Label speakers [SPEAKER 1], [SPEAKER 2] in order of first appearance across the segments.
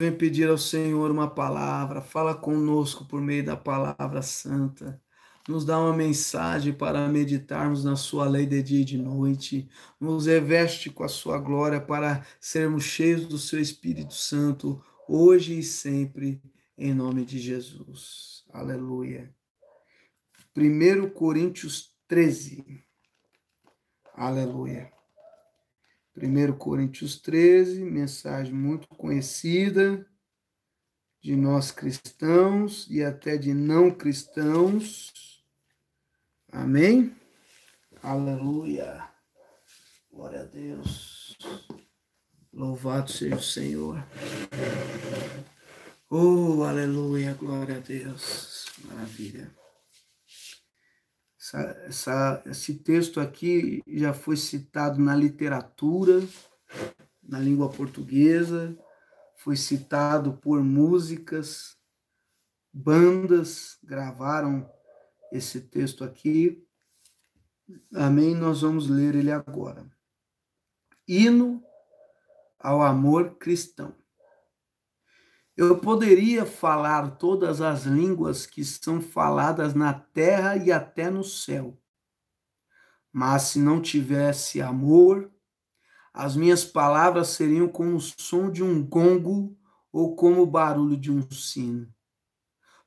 [SPEAKER 1] Vem pedir ao Senhor uma palavra, fala conosco por meio da palavra santa. Nos dá uma mensagem para meditarmos na Sua lei de dia e de noite. Nos reveste com a Sua glória para sermos cheios do Seu Espírito Santo, hoje e sempre, em nome de Jesus. Aleluia. 1 Coríntios 13. Aleluia. 1 Coríntios 13, mensagem muito conhecida de nós cristãos e até de não cristãos. Amém? Aleluia. Glória a Deus. Louvado seja o Senhor. Oh, aleluia, glória a Deus. Maravilha. Essa, essa, esse texto aqui já foi citado na literatura, na língua portuguesa, foi citado por músicas, bandas gravaram esse texto aqui. Amém? Nós vamos ler ele agora. Hino ao amor cristão. Eu poderia falar todas as línguas que são faladas na terra e até no céu. Mas se não tivesse amor, as minhas palavras seriam como o som de um gongo ou como o barulho de um sino.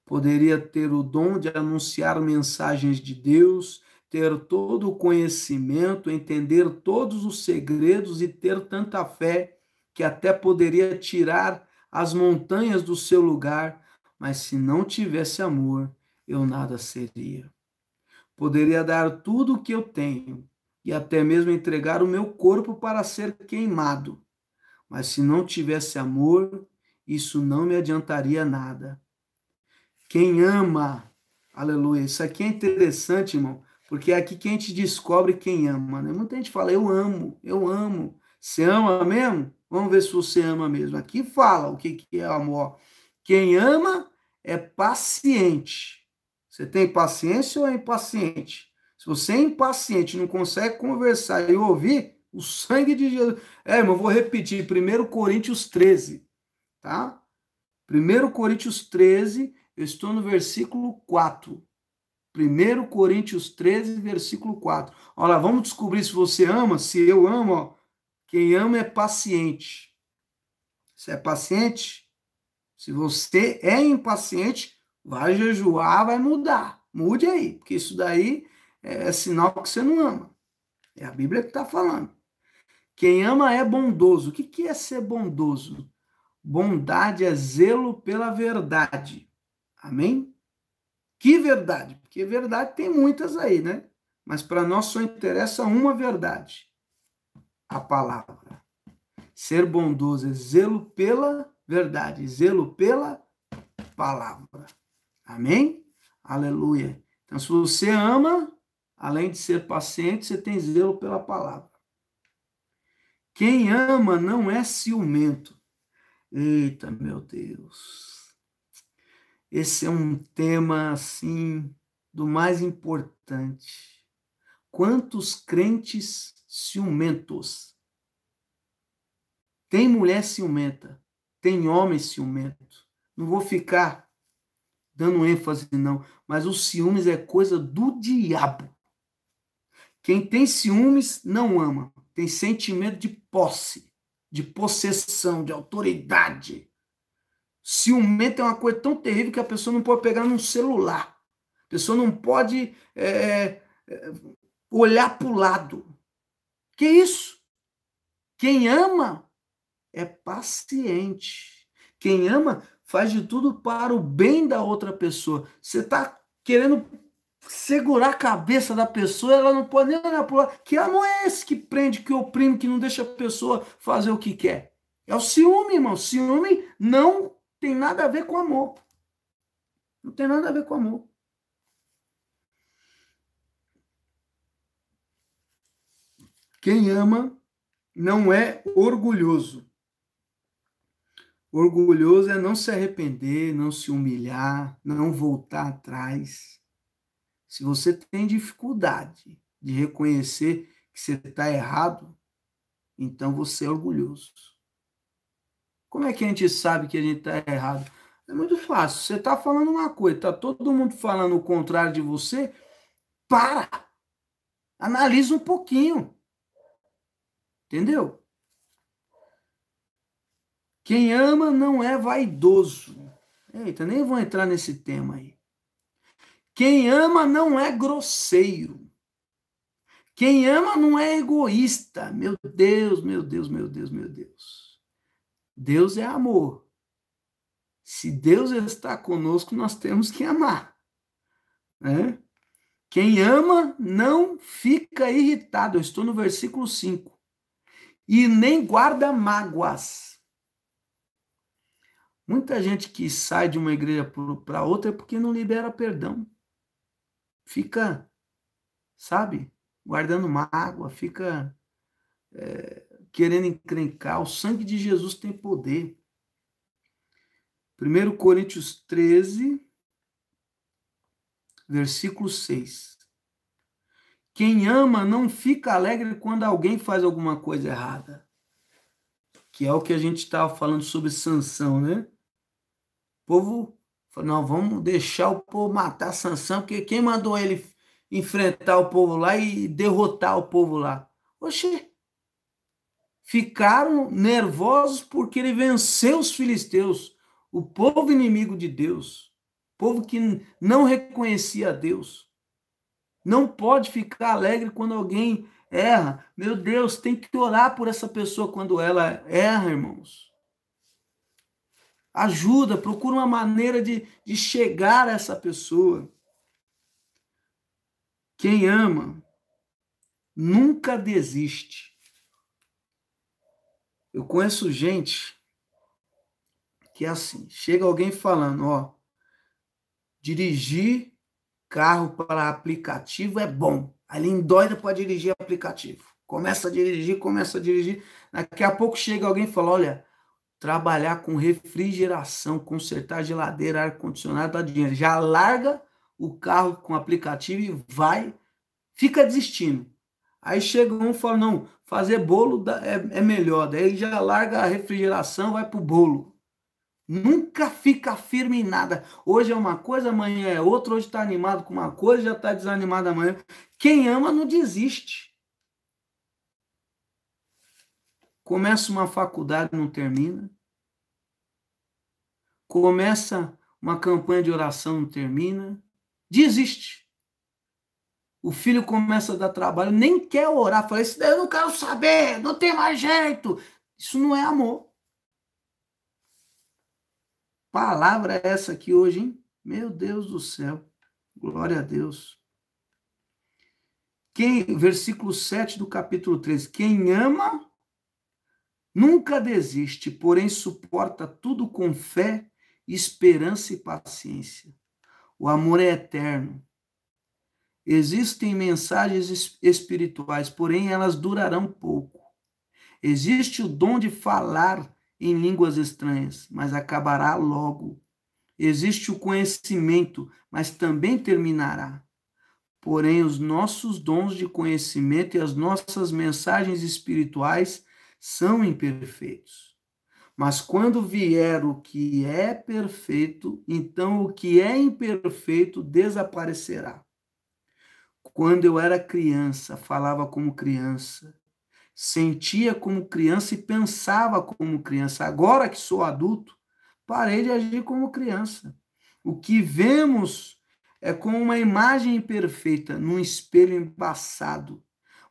[SPEAKER 1] Poderia ter o dom de anunciar mensagens de Deus, ter todo o conhecimento, entender todos os segredos e ter tanta fé que até poderia tirar as montanhas do seu lugar, mas se não tivesse amor, eu nada seria. Poderia dar tudo o que eu tenho e até mesmo entregar o meu corpo para ser queimado, mas se não tivesse amor, isso não me adiantaria nada. Quem ama, aleluia. Isso aqui é interessante, irmão, porque é aqui que a gente descobre quem ama, né? Muita gente fala, eu amo, eu amo. Você ama mesmo? Vamos ver se você ama mesmo. Aqui fala o que, é amor. Quem ama é paciente. Você tem paciência ou é impaciente? Se você é impaciente, não consegue conversar e ouvir, o sangue de Jesus. É, irmão, vou repetir. 1 Coríntios 13, tá? 1 Coríntios 13, eu estou no versículo 4. 1 Coríntios 13, versículo 4. Olha lá, vamos descobrir se você ama, se eu amo, ó. Quem ama é paciente. Você é paciente? Se você é impaciente, vai jejuar, vai mudar. Mude aí, porque isso daí é, sinal que você não ama. É a Bíblia que está falando. Quem ama é bondoso. O que, que é ser bondoso? Bondade é zelo pela verdade. Amém? Que verdade? Porque verdade tem muitas aí, né? Mas para nós só interessa uma verdade a palavra. Ser bondoso é zelo pela verdade, zelo pela palavra. Amém? Aleluia. Então, se você ama, além de ser paciente, você tem zelo pela palavra. Quem ama não é ciumento. Eita, meu Deus. Esse é um tema, assim, do mais importante. Quantos crentes ciumentos. Tem mulher ciumenta, tem homem ciumento. Não vou ficar dando ênfase, não, mas os ciúmes é coisa do diabo. Quem tem ciúmes não ama, tem sentimento de posse, de possessão, de autoridade. Ciumento é uma coisa tão terrível que a pessoa não pode pegar num celular. A pessoa não pode é, é olhar para o lado. Que isso? Quem ama é paciente. Quem ama faz de tudo para o bem da outra pessoa. Você está querendo segurar a cabeça da pessoa, ela não pode nem olhar para o lado. Que amor é esse que prende, que oprime, que não deixa a pessoa fazer o que quer? É o ciúme, irmão. ciúme não tem nada a ver com amor. Não tem nada a ver com amor. Quem ama não é orgulhoso. Orgulhoso é não se arrepender, não se humilhar, não voltar atrás. Se você tem dificuldade de reconhecer que você está errado, então você é orgulhoso. Como é que a gente sabe que a gente está errado? É muito fácil. Você está falando uma coisa, está todo mundo falando o contrário de você, para! Analisa um pouquinho. Entendeu? Quem ama não é vaidoso. Eita, nem vou entrar nesse tema aí. Quem ama não é grosseiro. Quem ama não é egoísta. Meu Deus, meu Deus, meu Deus, meu Deus. Deus é amor. Se Deus está conosco, nós temos que amar. Né? Quem ama não fica irritado. Eu estou no versículo 5 e nem guarda mágoas. Muita gente que sai de uma igreja para outra é porque não libera perdão. Fica, sabe, guardando mágoa, fica é, querendo encrencar. O sangue de Jesus tem poder. 1 Coríntios 13, versículo 6. Quem ama não fica alegre quando alguém faz alguma coisa errada. Que é o que a gente estava tá falando sobre sanção, né? O povo falou, não, vamos deixar o povo matar Sansão, porque quem mandou ele enfrentar o povo lá e derrotar o povo lá? Oxê! Ficaram nervosos porque ele venceu os filisteus, o povo inimigo de Deus, povo que não reconhecia a Deus. Não pode ficar alegre quando alguém erra. Meu Deus, tem que orar por essa pessoa quando ela erra, irmãos. Ajuda, procura uma maneira de, de chegar a essa pessoa. Quem ama nunca desiste. Eu conheço gente que é assim, chega alguém falando, ó, dirigir Carro para aplicativo é bom. Ali em doida para dirigir aplicativo. Começa a dirigir, começa a dirigir. Daqui a pouco chega alguém e fala: olha, trabalhar com refrigeração, consertar geladeira, ar-condicionado, dá dinheiro. Já larga o carro com aplicativo e vai, fica desistindo. Aí chega um e fala: não, fazer bolo é, é, melhor. Daí ele já larga a refrigeração, vai para o bolo. Nunca fica firme em nada. Hoje é uma coisa, amanhã é outra. Hoje está animado com uma coisa, já está desanimado amanhã. Quem ama não desiste. Começa uma faculdade, não termina. Começa uma campanha de oração, não termina. Desiste. O filho começa a dar trabalho, nem quer orar, fala: Isso daí eu não quero saber, não tem mais jeito. Isso não é amor palavra é essa aqui hoje, hein? Meu Deus do céu. Glória a Deus. Quem, versículo 7 do capítulo 13. Quem ama nunca desiste, porém suporta tudo com fé, esperança e paciência. O amor é eterno. Existem mensagens espirituais, porém elas durarão pouco. Existe o dom de falar em línguas estranhas, mas acabará logo. Existe o conhecimento, mas também terminará. Porém, os nossos dons de conhecimento e as nossas mensagens espirituais são imperfeitos. Mas quando vier o que é perfeito, então o que é imperfeito desaparecerá. Quando eu era criança, falava como criança, sentia como criança e pensava como criança. Agora que sou adulto, parei de agir como criança. O que vemos é como uma imagem imperfeita num espelho embaçado,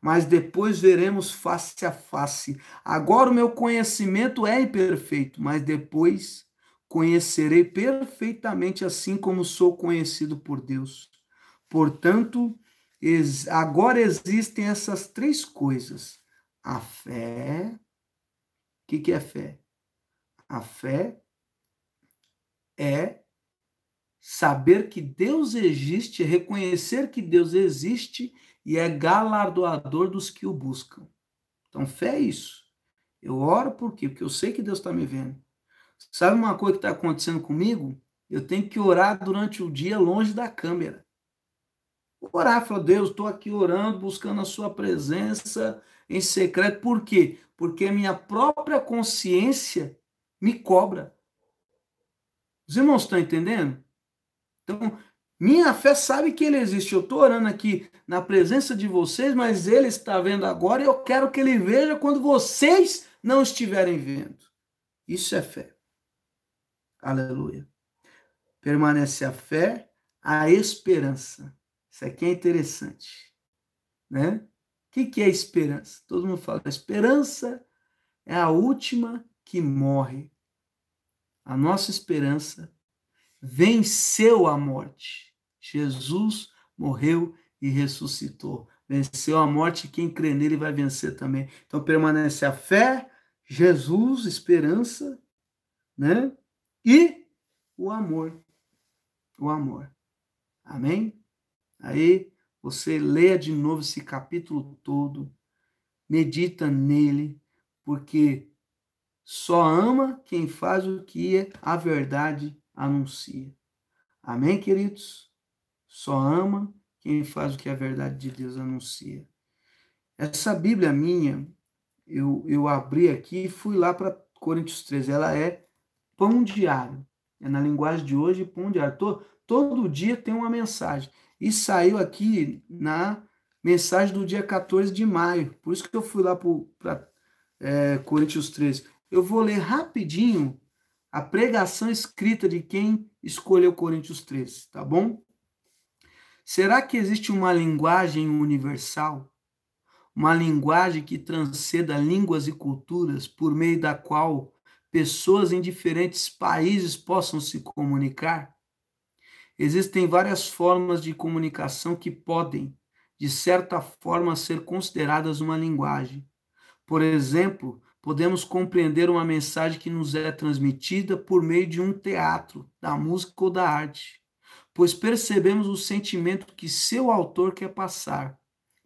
[SPEAKER 1] mas depois veremos face a face. Agora o meu conhecimento é imperfeito, mas depois conhecerei perfeitamente assim como sou conhecido por Deus. Portanto, agora existem essas três coisas a fé. O que, que é fé? A fé é saber que Deus existe, reconhecer que Deus existe e é galardoador dos que o buscam. Então, fé é isso. Eu oro por quê? Porque eu sei que Deus está me vendo. Sabe uma coisa que está acontecendo comigo? Eu tenho que orar durante o dia longe da câmera. Orar, falar, Deus, estou aqui orando, buscando a sua presença, em secreto. Por quê? Porque a minha própria consciência me cobra. Os irmãos estão entendendo? Então, minha fé sabe que ele existe. Eu estou orando aqui na presença de vocês, mas ele está vendo agora e eu quero que ele veja quando vocês não estiverem vendo. Isso é fé. Aleluia. Permanece a fé, a esperança. Isso aqui é interessante, né? que, que é esperança? Todo mundo fala, a esperança é a última que morre. A nossa esperança venceu a morte. Jesus morreu e ressuscitou. Venceu a morte, quem crê nele vai vencer também. Então permanece a fé, Jesus, esperança, né? E o amor. O amor. Amém? Aí você leia de novo esse capítulo todo, medita nele, porque só ama quem faz o que é, a verdade anuncia. Amém, queridos? Só ama quem faz o que a verdade de Deus anuncia. Essa Bíblia minha, eu, eu abri aqui e fui lá para Coríntios 13. Ela é pão diário. É na linguagem de hoje, pão diário. Todo, todo dia tem uma mensagem e saiu aqui na mensagem do dia 14 de maio. Por isso que eu fui lá para é, Coríntios 13. Eu vou ler rapidinho a pregação escrita de quem escolheu Coríntios 13, tá bom? Será que existe uma linguagem universal? Uma linguagem que transcenda línguas e culturas, por meio da qual pessoas em diferentes países possam se comunicar? Existem várias formas de comunicação que podem, de certa forma, ser consideradas uma linguagem. Por exemplo, podemos compreender uma mensagem que nos é transmitida por meio de um teatro, da música ou da arte, pois percebemos o sentimento que seu autor quer passar,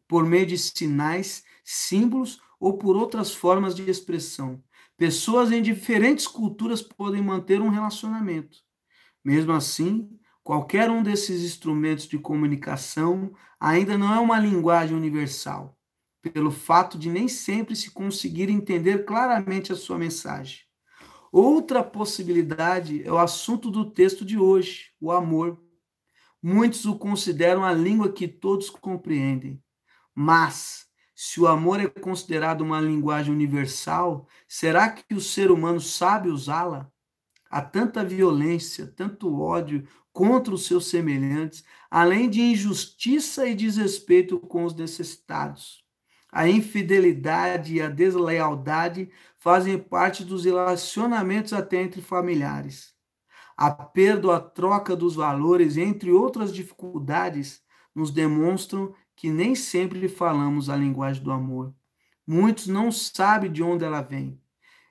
[SPEAKER 1] por meio de sinais, símbolos ou por outras formas de expressão. Pessoas em diferentes culturas podem manter um relacionamento. Mesmo assim, Qualquer um desses instrumentos de comunicação ainda não é uma linguagem universal, pelo fato de nem sempre se conseguir entender claramente a sua mensagem. Outra possibilidade é o assunto do texto de hoje, o amor. Muitos o consideram a língua que todos compreendem. Mas, se o amor é considerado uma linguagem universal, será que o ser humano sabe usá-la? Há tanta violência, tanto ódio, contra os seus semelhantes, além de injustiça e desrespeito com os necessitados. A infidelidade e a deslealdade fazem parte dos relacionamentos até entre familiares. A perda ou a troca dos valores, entre outras dificuldades, nos demonstram que nem sempre falamos a linguagem do amor. Muitos não sabem de onde ela vem.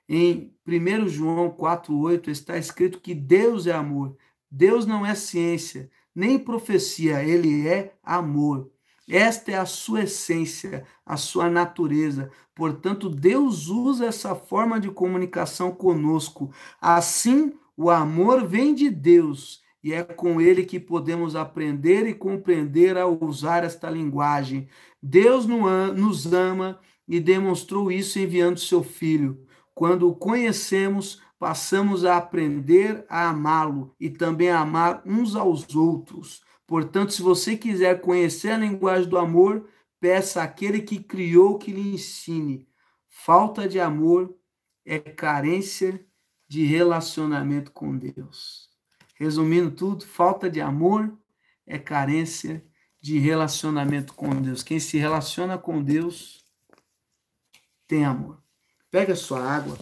[SPEAKER 1] Em 1 João 4,8 está escrito que Deus é amor Deus não é ciência, nem profecia, ele é amor. Esta é a sua essência, a sua natureza. Portanto, Deus usa essa forma de comunicação conosco. Assim, o amor vem de Deus e é com ele que podemos aprender e compreender a usar esta linguagem. Deus nos ama e demonstrou isso enviando seu filho. Quando o conhecemos, passamos a aprender a amá-lo e também a amar uns aos outros. Portanto, se você quiser conhecer a linguagem do amor, peça àquele que criou que lhe ensine. Falta de amor é carência de relacionamento com Deus. Resumindo tudo, falta de amor é carência de relacionamento com Deus. Quem se relaciona com Deus tem amor. Pega a sua água.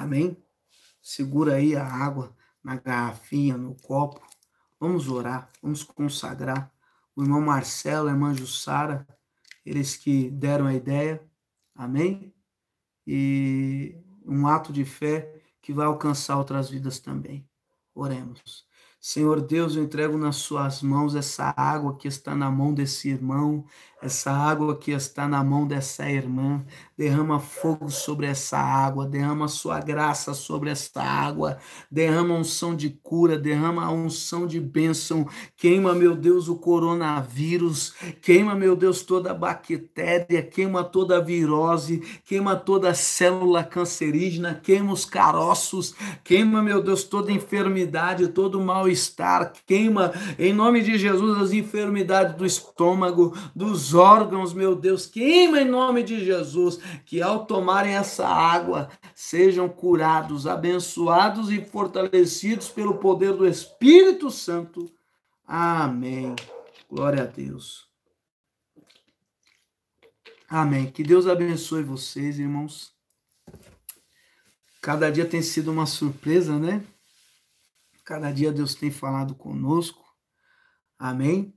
[SPEAKER 1] Amém? Segura aí a água na garrafinha, no copo. Vamos orar, vamos consagrar. O irmão Marcelo, a irmã Jussara, eles que deram a ideia. Amém? E um ato de fé que vai alcançar outras vidas também. Oremos. Senhor Deus, eu entrego nas suas mãos essa água que está na mão desse irmão, essa água que está na mão dessa irmã. Derrama fogo sobre essa água, derrama sua graça sobre essa água, derrama unção de cura, derrama unção de bênção. Queima, meu Deus, o coronavírus, queima, meu Deus, toda bactéria, queima toda virose, queima toda célula cancerígena, queima os caroços, queima, meu Deus, toda enfermidade, todo mal mal-estar, queima em nome de Jesus as enfermidades do estômago, dos órgãos, meu Deus, queima em nome de Jesus, que ao tomarem essa água sejam curados, abençoados e fortalecidos pelo poder do Espírito Santo. Amém. Glória a Deus. Amém. Que Deus abençoe vocês, irmãos. Cada dia tem sido uma surpresa, né? Cada dia Deus tem falado conosco. Amém?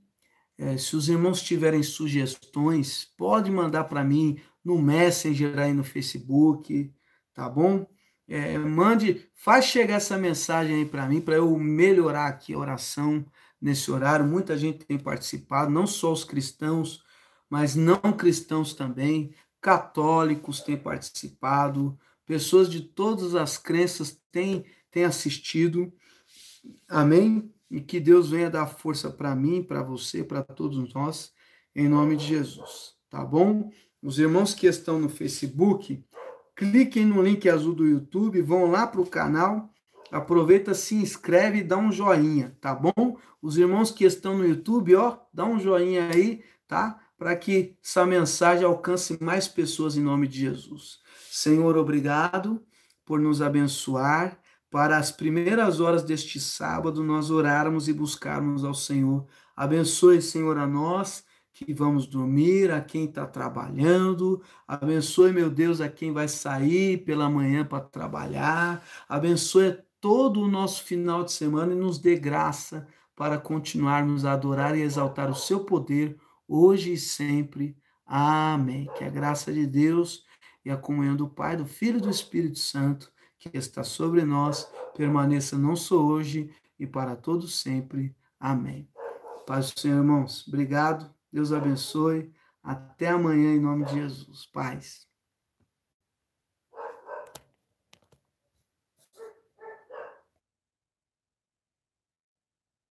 [SPEAKER 1] É, se os irmãos tiverem sugestões, pode mandar para mim no Messenger aí no Facebook, tá bom? É, mande, faz chegar essa mensagem aí para mim, para eu melhorar aqui a oração nesse horário. Muita gente tem participado, não só os cristãos, mas não cristãos também. Católicos têm participado, pessoas de todas as crenças têm, têm assistido. Amém? E que Deus venha dar força para mim, para você, para todos nós, em nome de Jesus. Tá bom? Os irmãos que estão no Facebook, cliquem no link azul do YouTube, vão lá para o canal, aproveita, se inscreve e dá um joinha, tá bom? Os irmãos que estão no YouTube, ó, dá um joinha aí, tá? Para que essa mensagem alcance mais pessoas em nome de Jesus. Senhor, obrigado por nos abençoar para as primeiras horas deste sábado nós orarmos e buscarmos ao Senhor. Abençoe, Senhor, a nós que vamos dormir, a quem está trabalhando. Abençoe, meu Deus, a quem vai sair pela manhã para trabalhar. Abençoe todo o nosso final de semana e nos dê graça para continuarmos a adorar e exaltar o seu poder hoje e sempre. Amém. Que a graça de Deus e a comunhão do Pai, do Filho e do Espírito Santo que está sobre nós permaneça não só hoje e para todo sempre. Amém. Paz do Senhor, irmãos. Obrigado. Deus abençoe. Até amanhã, em nome de Jesus. Paz.